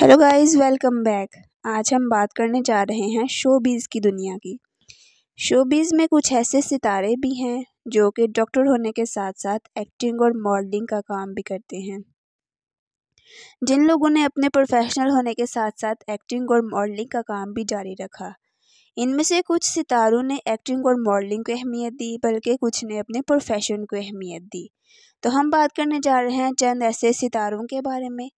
hello guys welcome back आज हम बात करने जा रहे हैं शोबीज़ की दुनिया की शोबीज़ में कुछ ऐसे सितारे भी हैं जो कि डॉक्टर होने के साथ साथ एक्टिंग और मॉडलिंग का काम भी करते हैं जिन लोगों ने अपने प्रोफेशनल होने के साथ साथ एक्टिंग और मॉडलिंग का काम भी जारी रखा इनमें से कुछ सितारों ने एक्टिंग और मॉडलिंग को अहमियत दी बल्कि कुछ ने अपने प्रोफेशन को अहमियत दी तो हम बात करने जा रहे हैं चंद ऐसे सितारों के बारे में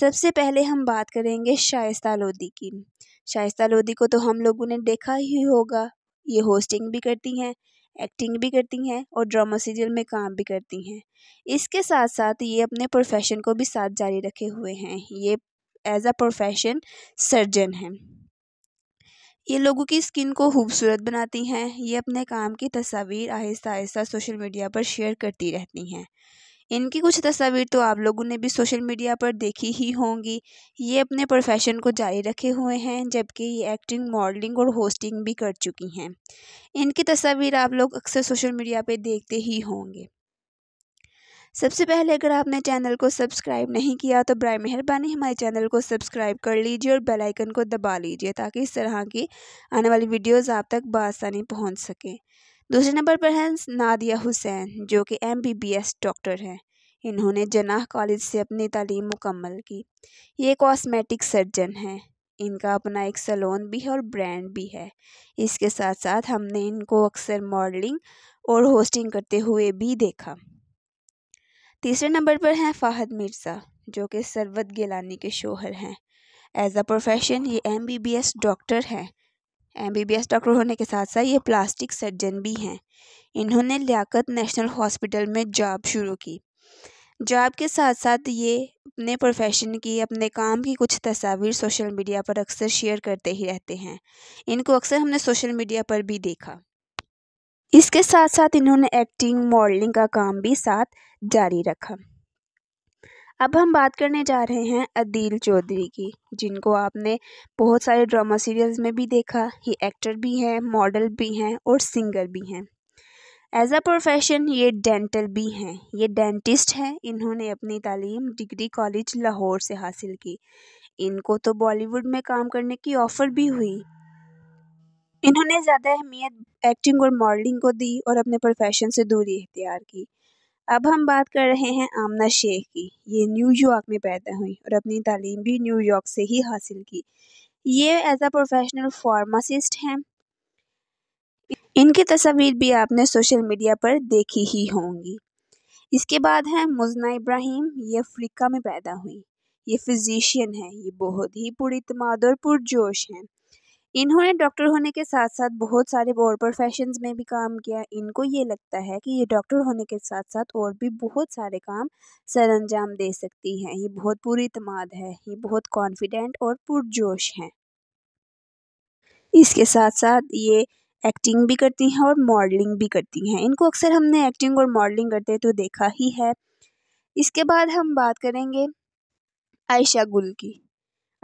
सबसे पहले हम बात करेंगे शाइस्ता लोदी की शाइस्ता लोदी को तो हम लोगों ने देखा ही होगा ये होस्टिंग भी करती हैं एक्टिंग भी करती हैं और ड्रामा सीरियल में काम भी करती हैं इसके साथ साथ ये अपने प्रोफेशन को भी साथ जारी रखे हुए हैं ये एज अ प्रोफेशन सर्जन हैं ये लोगों की स्किन को खूबसूरत बनाती हैं ये अपने काम की तस्वीर आहिस्ता आहिस्ता सोशल मीडिया पर शेयर करती रहती हैं इनकी कुछ तस्वीर तो आप लोगों ने भी सोशल मीडिया पर देखी ही होंगी ये अपने प्रोफेशन को जारी रखे हुए हैं जबकि ये एक्टिंग मॉडलिंग और होस्टिंग भी कर चुकी हैं इनकी तस्वीर आप लोग अक्सर सोशल मीडिया पर देखते ही होंगे सबसे पहले अगर आपने चैनल को सब्सक्राइब नहीं किया तो बर मेहरबानी हमारे चैनल को सब्सक्राइब कर लीजिए और बेल आइकन को दबा लीजिए ताकि इस तरह की आने वाली वीडियोस आप तक बसानी पहुंच सकें दूसरे नंबर पर हैं नादिया हुसैन जो कि M B B S doctor हैं इन्होंने जनाह कॉलेज से अपनी तालीम मुकम्मल की ये कॉस्मेटिक सर्जन हैं इनका अपना एक सलोन भी है और ब्रांड भी है इसके साथ साथ हमने इनको अक्सर मॉडलिंग और होस्टिंग करते हुए भी देखा तीसरे नंबर पर हैं फ़ाहद मिर्ज़ा जो कि सरवत गिलानी के शोहर हैं एज़ अ प्रोफेशन ये M B B S doctor हैं M B B S doctor होने के साथ साथ ये प्लास्टिक सर्जन भी हैं इन्होंने लियाकत नेशनल हॉस्पिटल में जॉब शुरू की जॉब के साथ साथ ये अपने प्रोफेशन की अपने काम की कुछ तस्वीर सोशल मीडिया पर अक्सर शेयर करते ही रहते हैं इनको अक्सर हमने सोशल मीडिया पर भी देखा इसके साथ साथ इन्होंने एक्टिंग मॉडलिंग का काम भी साथ जारी रखा अब हम बात करने जा रहे हैं अदील चौधरी की जिनको आपने बहुत सारे ड्रामा सीरियल्स में भी देखा ये एक्टर भी हैं मॉडल भी हैं और सिंगर भी हैं एज़ अ प्रोफेशन ये डेंटल भी हैं ये डेंटिस्ट हैं इन्होंने अपनी तालीम डिग्री कॉलेज लाहौर से हासिल की इनको तो बॉलीवुड में काम करने की ऑफ़र भी हुई इन्होंने ज़्यादा अहमियत एक्टिंग और मॉडलिंग को दी और अपने प्रोफेशन से दूरी इख्तियार की अब हम बात कर रहे हैं आमना शेख की ये न्यूयॉर्क में पैदा हुई और अपनी तालीम भी न्यूयॉर्क से ही हासिल की ये एज अ प्रोफेशनल फार्मासिस्ट हैं इनकी तस्वीर भी आपने सोशल मीडिया पर देखी ही होंगी इसके बाद हैं मुजना इब्राहिम ये अफ्रीका में पैदा हुई ये फिजिशियन है ये बहुत ही पुरमाद और पुरजोश हैं इन्होंने डॉक्टर होने के साथ साथ बहुत सारे और प्रोफेशन में भी काम किया इनको ये लगता है कि ये डॉक्टर होने के साथ साथ और भी बहुत सारे काम सर अंजाम दे सकती हैं ये बहुत पूरी तमाद है ये बहुत कॉन्फिडेंट और पुरजोश हैं इसके साथ साथ ये एक्टिंग भी करती हैं और मॉडलिंग भी करती हैं इनको अक्सर हमने एक्टिंग और मॉडलिंग करते तो देखा ही है इसके बाद हम बात करेंगे आयशा गुल की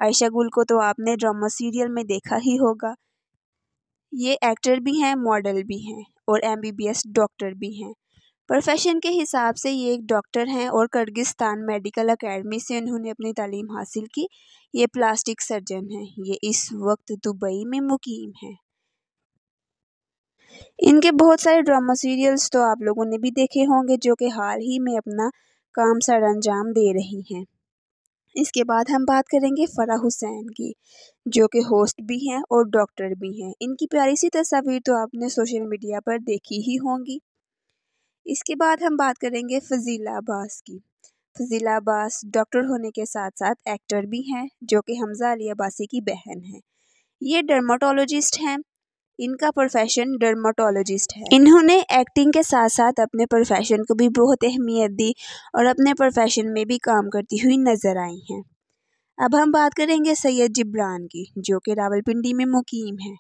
आयशा गुल को तो आपने ड्रामा सीरियल में देखा ही होगा ये एक्टर भी हैं मॉडल भी हैं और एमबीबीएस डॉक्टर भी हैं प्रोफेशन के हिसाब से ये एक डॉक्टर हैं और करगिस्तान मेडिकल एकेडमी से उन्होंने अपनी तालीम हासिल की ये प्लास्टिक सर्जन हैं ये इस वक्त दुबई में मुकीम हैं इनके बहुत सारे ड्रामा सीरियल्स तो आप लोगों ने भी देखे होंगे जो कि हाल ही में अपना काम सर अंजाम दे रही हैं इसके बाद हम बात करेंगे फ़राह हुसैन की जो कि होस्ट भी हैं और डॉक्टर भी हैं इनकी प्यारी सी तस्वीर तो आपने सोशल मीडिया पर देखी ही होंगी इसके बाद हम बात करेंगे फजीला अब्बास की फजीला अब्बास डॉक्टर होने के साथ साथ एक्टर भी हैं जो कि हमजा अली अब्बासी की बहन हैं ये डर्माटोलॉजिस्ट हैं इनका प्रोफेशन डर्माटोलॉजिस्ट है इन्होंने एक्टिंग के साथ साथ अपने प्रोफेशन को भी बहुत अहमियत दी और अपने प्रोफेशन में भी काम करती हुई नज़र आई हैं अब हम बात करेंगे सैयद जिब्रान की जो कि रावलपिंडी में मुकीम है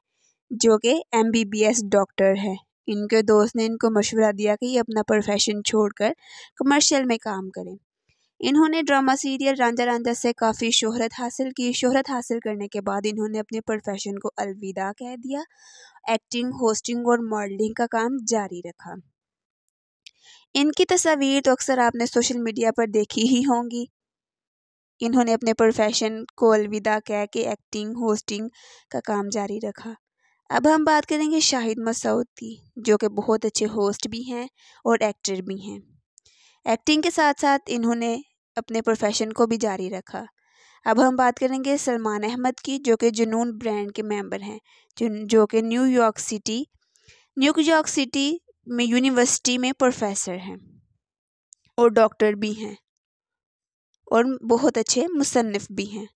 जो कि M B B S doctor है इनके दोस्त ने इनको मशवरा दिया कि ये अपना प्रोफेशन छोड़कर कमर्शियल में काम करें इन्होंने ड्रामा सीरियल रांझा रांझा से काफ़ी शोहरत हासिल की शोहरत हासिल करने के बाद इन्होंने अपने प्रोफेशन को अलविदा कह दिया एक्टिंग होस्टिंग और मॉडलिंग का काम जारी रखा इनकी तस्वीर तो अक्सर आपने सोशल मीडिया पर देखी ही होंगी इन्होंने अपने प्रोफेशन को अलविदा कह के एक्टिंग होस्टिंग का काम जारी रखा अब हम बात करेंगे शाहिद मसऊद की जो कि बहुत अच्छे होस्ट भी हैं और एक्टर भी हैं एक्टिंग के साथ साथ इन्होंने अपने प्रोफेशन को भी जारी रखा अब हम बात करेंगे सलमान अहमद की जो कि जुनून ब्रांड के मेंबर हैं जो, कि न्यूयॉर्क सिटी न्यूयॉर्क सिटी में यूनिवर्सिटी में प्रोफेसर हैं और डॉक्टर भी हैं और बहुत अच्छे मुसनफ़ भी हैं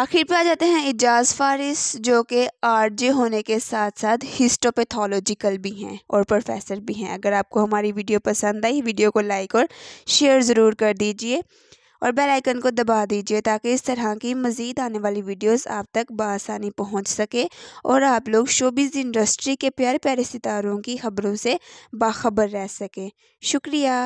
आखिर पे आ जाते हैं इजाज फारिस जो कि आरजे होने के साथ साथ हिस्टोपैथोलॉजिकल भी हैं और प्रोफेसर भी हैं अगर आपको हमारी वीडियो पसंद आई वीडियो को लाइक और शेयर ज़रूर कर दीजिए और बेल आइकन को दबा दीजिए ताकि इस तरह की मज़ीद आने वाली वीडियोस आप तक बसानी पहुंच सके और आप लोग शोबिज़ इंडस्ट्री के प्यारे प्यारे सितारों की खबरों से बाखबर रह सकें शुक्रिया